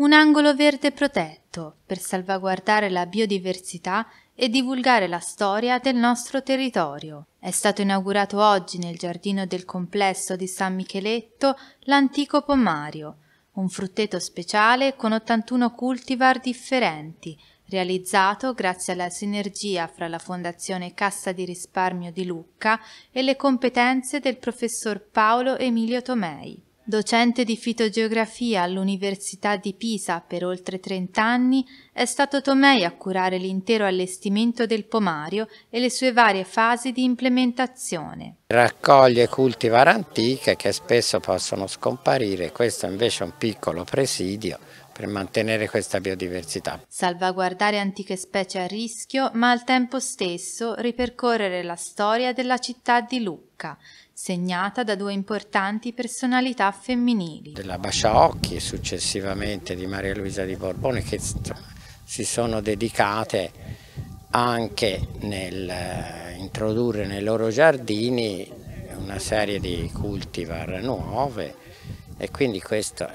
un angolo verde protetto per salvaguardare la biodiversità e divulgare la storia del nostro territorio. È stato inaugurato oggi nel giardino del complesso di San Micheletto l'antico pomario, un frutteto speciale con 81 cultivar differenti, realizzato grazie alla sinergia fra la Fondazione Cassa di Risparmio di Lucca e le competenze del professor Paolo Emilio Tomei. Docente di fitogeografia all'Università di Pisa per oltre 30 anni, è stato Tomei a curare l'intero allestimento del pomario e le sue varie fasi di implementazione. Raccoglie cultivar antiche che spesso possono scomparire, questo invece è un piccolo presidio per mantenere questa biodiversità. Salvaguardare antiche specie a rischio, ma al tempo stesso ripercorrere la storia della città di Lucca, segnata da due importanti personalità femminili. Della Baciaocchi e successivamente di Maria Luisa di Borbone che si sono dedicate anche nel eh, introdurre nei loro giardini una serie di cultivar nuove e quindi questo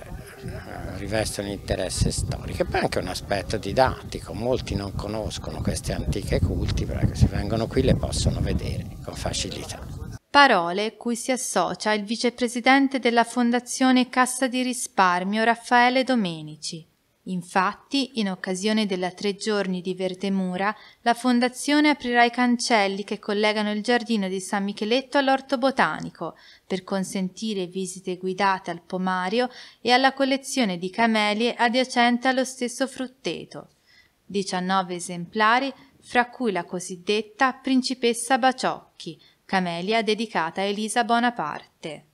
eh, rivestono interesse storico e poi anche un aspetto didattico, molti non conoscono queste antiche culti, però se vengono qui le possono vedere con facilità. Parole cui si associa il vicepresidente della Fondazione Cassa di Risparmio Raffaele Domenici. Infatti, in occasione della Tre Giorni di Verdemura, la Fondazione aprirà i cancelli che collegano il giardino di San Micheletto all'orto botanico per consentire visite guidate al pomario e alla collezione di camelie adiacente allo stesso frutteto. 19 esemplari, fra cui la cosiddetta Principessa Baciocchi, camelia dedicata a Elisa Bonaparte.